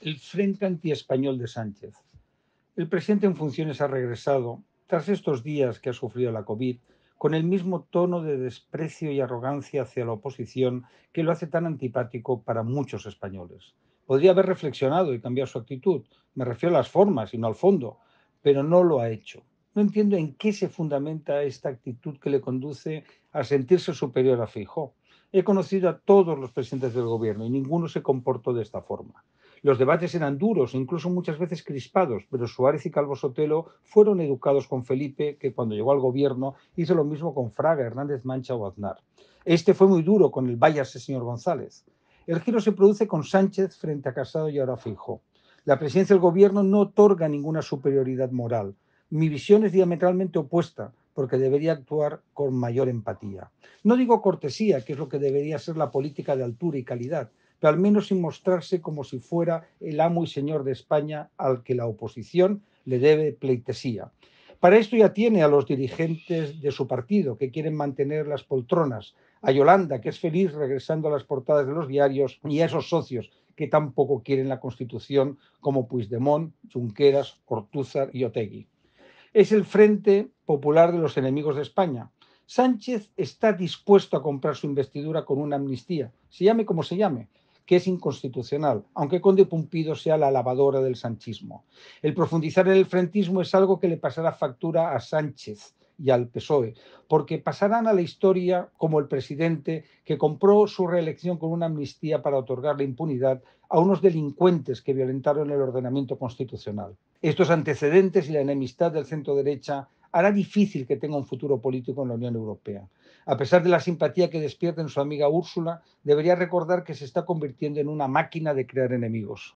el Frente Antiespañol de Sánchez. El presidente en funciones ha regresado, tras estos días que ha sufrido la COVID, con el mismo tono de desprecio y arrogancia hacia la oposición que lo hace tan antipático para muchos españoles. Podría haber reflexionado y cambiado su actitud, me refiero a las formas y no al fondo, pero no lo ha hecho. No entiendo en qué se fundamenta esta actitud que le conduce a sentirse superior a fijo. He conocido a todos los presidentes del gobierno y ninguno se comportó de esta forma. Los debates eran duros, e incluso muchas veces crispados, pero Suárez y Calvo Sotelo fueron educados con Felipe, que cuando llegó al gobierno hizo lo mismo con Fraga, Hernández Mancha o Aznar. Este fue muy duro con el váyase señor González. El giro se produce con Sánchez frente a Casado y ahora Fijo. La presidencia del gobierno no otorga ninguna superioridad moral. Mi visión es diametralmente opuesta porque debería actuar con mayor empatía. No digo cortesía, que es lo que debería ser la política de altura y calidad, pero al menos sin mostrarse como si fuera el amo y señor de España al que la oposición le debe pleitesía. Para esto ya tiene a los dirigentes de su partido, que quieren mantener las poltronas, a Yolanda, que es feliz regresando a las portadas de los diarios, y a esos socios que tampoco quieren la Constitución, como Puigdemont, Junqueras, Ortuzar y Otegui es el Frente Popular de los Enemigos de España. Sánchez está dispuesto a comprar su investidura con una amnistía, se llame como se llame, que es inconstitucional, aunque Conde Pumpido sea la lavadora del sanchismo. El profundizar en el frentismo es algo que le pasará factura a Sánchez, y al PSOE, porque pasarán a la historia como el presidente que compró su reelección con una amnistía para otorgar la impunidad a unos delincuentes que violentaron el ordenamiento constitucional. Estos antecedentes y la enemistad del centro derecha hará difícil que tenga un futuro político en la Unión Europea. A pesar de la simpatía que despierta en su amiga Úrsula, debería recordar que se está convirtiendo en una máquina de crear enemigos.